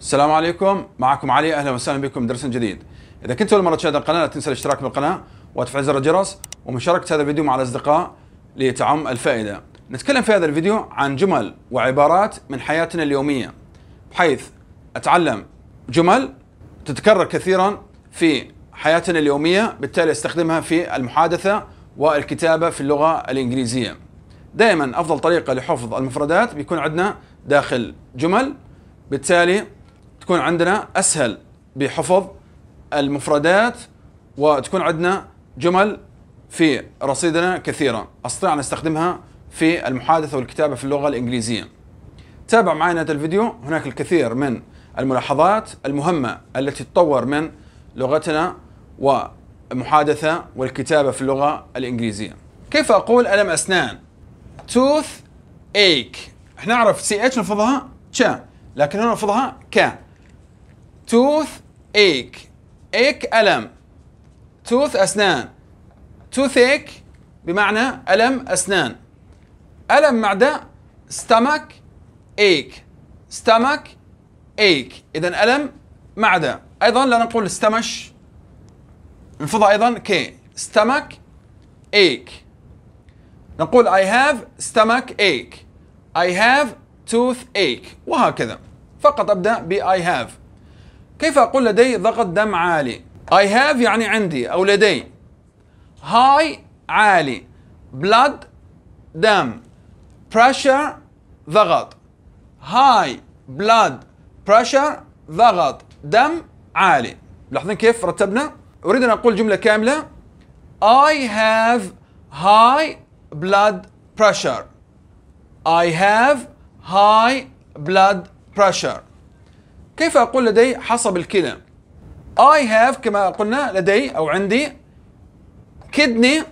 السلام عليكم معكم علي اهلا وسهلا بكم درس جديد اذا كنت اول مره تشاهد القناه لا تنسى الاشتراك بالقناه وتفعيل زر الجرس ومشاركه هذا الفيديو مع الاصدقاء لتعم الفائده نتكلم في هذا الفيديو عن جمل وعبارات من حياتنا اليوميه بحيث اتعلم جمل تتكرر كثيرا في حياتنا اليوميه بالتالي استخدمها في المحادثه والكتابه في اللغه الانجليزيه دائما افضل طريقه لحفظ المفردات بيكون عندنا داخل جمل بالتالي تكون عندنا اسهل بحفظ المفردات وتكون عندنا جمل في رصيدنا كثيره استطيع ان استخدمها في المحادثه والكتابه في اللغه الانجليزيه. تابع معي هذا الفيديو هناك الكثير من الملاحظات المهمه التي تطور من لغتنا ومحادثه والكتابه في اللغه الانجليزيه. كيف اقول الم اسنان؟ tooth ache نعرف CH نفضها تشا لكن هنا نفضها ك tooth ache ache ألم tooth أسنان tooth ache بمعنى ألم أسنان ألم معدة stomach ache stomach ache إذا ألم معدة أيضا لا نقول استمش نفضها أيضا كي stomach ache نقول I have stomach ache I have tooth ache وهكذا فقط أبدأ ب I have كيف أقول لدي ضغط دم عالي I have يعني عندي أو لدي high عالي blood دم pressure ضغط high blood pressure ضغط دم عالي لاحظين كيف رتبنا أريد أن أقول جملة كاملة I have high blood pressure I have high blood pressure كيف أقول لدي حصى بالكلى I have كما قلنا لدي أو عندي kidney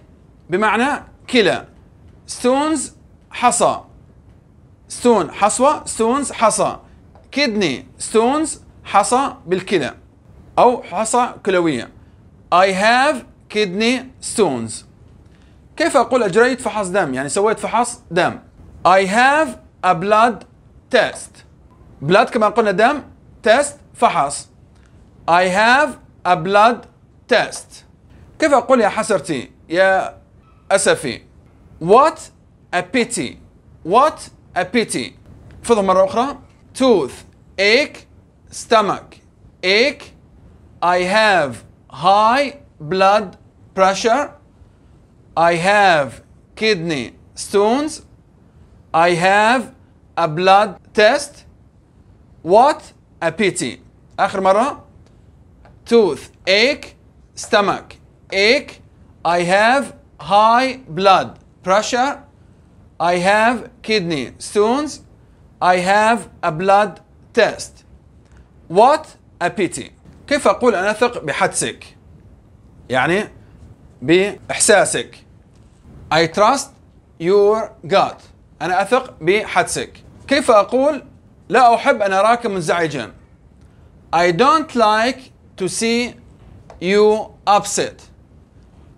بمعنى كلى stones حصى stone حصوة stones حصى kidney stones حصى بالكلى أو حصى كلوية I have kidney stones كيف أقول أجريت فحص دم يعني سويت فحص دم I have a blood test blood كما قلنا دم test فحص I have a blood test كيف أقول يا حسرتي يا أسفي What a pity What a pity فضل مرة أخرى Tooth ache stomach ache I have high blood pressure I have kidney stones I have a blood test What ابيتي اخر مره tooth ache stomach ache I have high blood pressure I have kidney stones I have a blood test what a pity كيف أقول أنا أثق بحدسك يعني بإحساسك I trust your gut أنا أثق بحدسك كيف أقول لا أحب أن أراك منزعجا I don't like to see you upset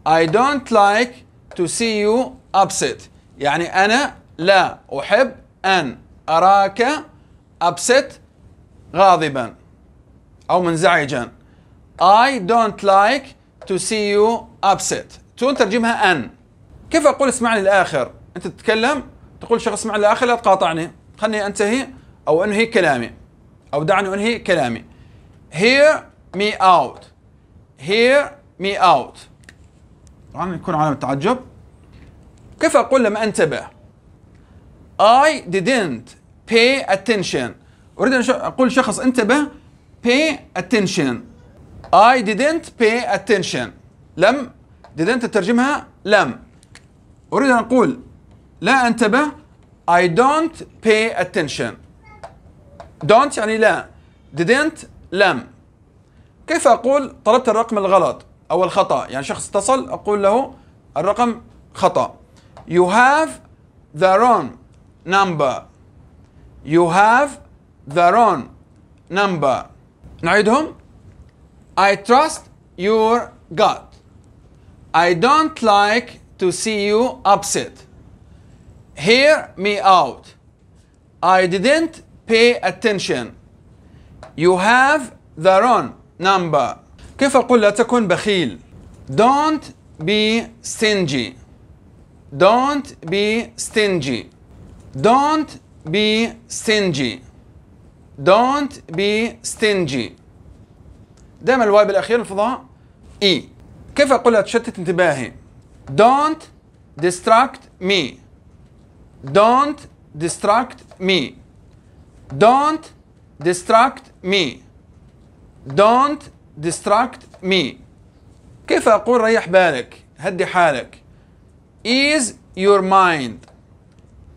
I don't like to see you upset يعني أنا لا أحب أن أراك upset غاضبا أو منزعجا I don't like to see you upset تو ترجمها أن كيف أقول اسمعني للآخر أنت تتكلم تقول شخص اسمعني للآخر لا تقاطعني خلني أنتهي أو أنهي كلامي أو دعني أنهي كلامي hear me out hear me out طبعا يكون علامة تعجب كيف أقول لما أنتبه I didn't pay attention أريد أن أقول لشخص انتبه pay attention I didn't pay attention لم didn't تترجمها لم أريد أن أقول لا أنتبه I don't pay attention don't يعني لا didn't لم كيف أقول طلبت الرقم الغلط أو الخطأ يعني شخص اتصل أقول له الرقم خطأ you have the wrong number you have the wrong number نعيدهم I trust your gut I don't like to see you upset hear me out I didn't pay attention you have the wrong number كيف أقول لا تكن بخيل don't be stingy don't be stingy don't be stingy don't be stingy دائما الواي بالأخير الفضاء إي كيف أقول لا تشتت انتباهي don't distract me don't distract me Don't distract me. Don't distract me. كيف أقول ريح بالك هدي حالك Is your mind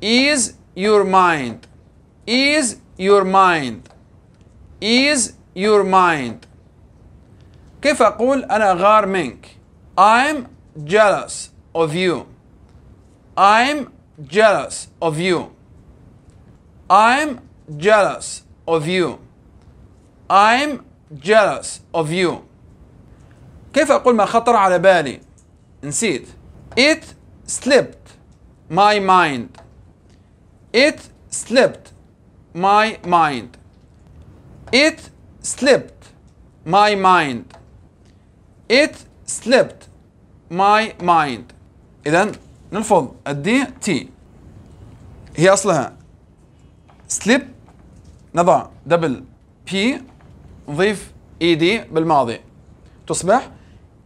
Is your mind Is your mind Is your mind كيف أقول أنا غار منك I'm jealous of you I'm jealous of you I'm jealous of you I'm jealous of you كيف أقول ما خطر على بالي نسيت It slipped my mind It slipped my mind It slipped my mind It slipped my mind إذا نلفظ الدي تي هي أصلها slip نضع دبل بي نضيف اي دي بالماضي تصبح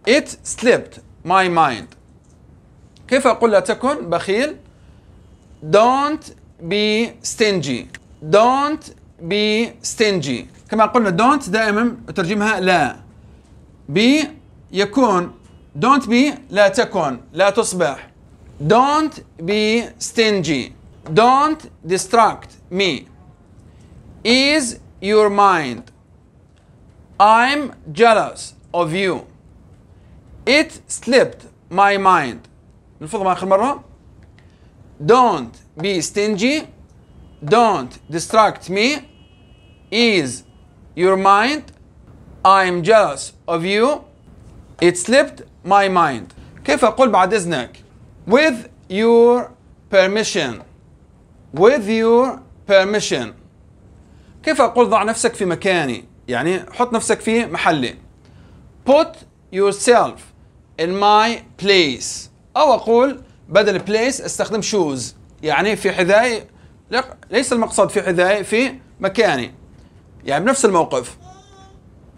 it slipped my mind كيف أقول لا تكن بخيل don't be stingy don't be stingy كما قلنا don't دائما ترجمها لا be يكون don't be لا تكن لا تصبح don't be stingy don't distract me is your mind. I'm jealous of you. It slipped my mind. نلفظ مرة. Don't be stingy. Don't distract me. Is your mind. I'm jealous of you. It slipped my mind. كيف أقول بعد إذنك؟ With your permission. With your permission. كيف أقول ضع نفسك في مكاني يعني حط نفسك في محلي put yourself in my place أو أقول بدل place استخدم shoes يعني في حذاي ليس المقصد في حذاي في مكاني يعني بنفس الموقف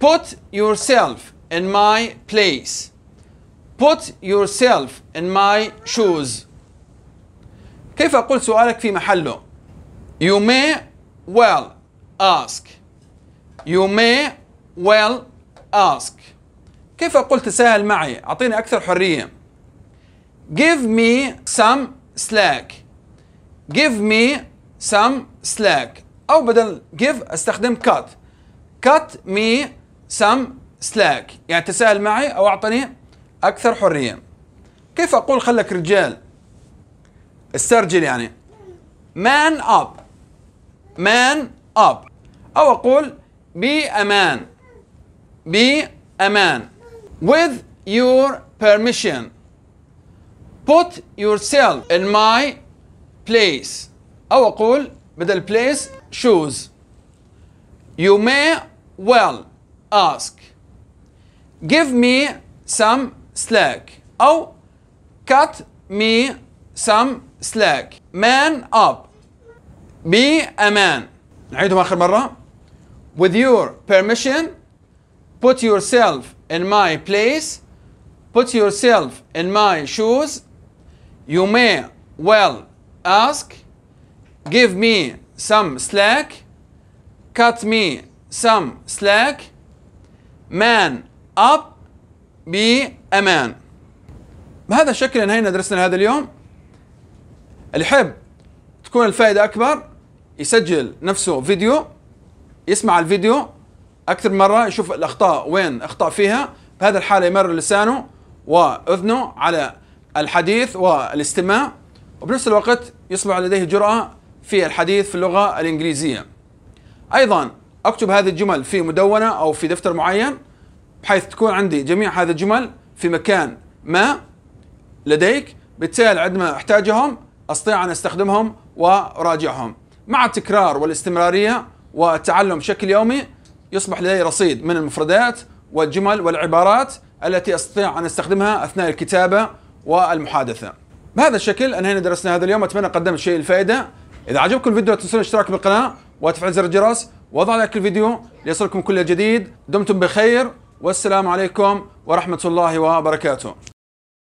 put yourself in my place put yourself in my shoes كيف أقول سؤالك في محله you may well ask you may well ask كيف أقول تساهل معي أعطيني أكثر حرية give me some slack give me some slack أو بدل give أستخدم cut cut me some slack يعني تساهل معي أو أعطني أكثر حرية كيف أقول خلك رجال استرجل يعني man up man up أو أقول بأمان بأمان with your permission put yourself in my place أو أقول بدل place choose you may well ask give me some slack أو cut me some slack man up be a man نعيدهم آخر مرة with your permission, put yourself in my place, put yourself in my shoes. You may well ask, give me some slack, cut me some slack, man up, be a man. بهذا الشكل انهينا درسنا هذا اليوم. اللي يحب تكون الفائده اكبر يسجل نفسه فيديو يسمع الفيديو اكثر مره يشوف الاخطاء وين اخطا فيها بهذه الحاله يمرر لسانه واذنه على الحديث والاستماع وبنفس الوقت يصبح لديه جرأة في الحديث في اللغة الإنجليزية أيضا أكتب هذه الجمل في مدونة أو في دفتر معين بحيث تكون عندي جميع هذه الجمل في مكان ما لديك بالتالي عندما أحتاجهم أستطيع أن أستخدمهم وأراجعهم مع التكرار والاستمرارية والتعلم بشكل يومي يصبح لدي رصيد من المفردات والجمل والعبارات التي استطيع ان استخدمها اثناء الكتابه والمحادثه. بهذا الشكل انهينا درسنا هذا اليوم، اتمنى قدمت شيء الفائده. اذا عجبكم الفيديو لا تنسون الاشتراك بالقناه وتفعيل زر الجرس وضع لايك الفيديو ليصلكم كل جديد، دمتم بخير والسلام عليكم ورحمه الله وبركاته.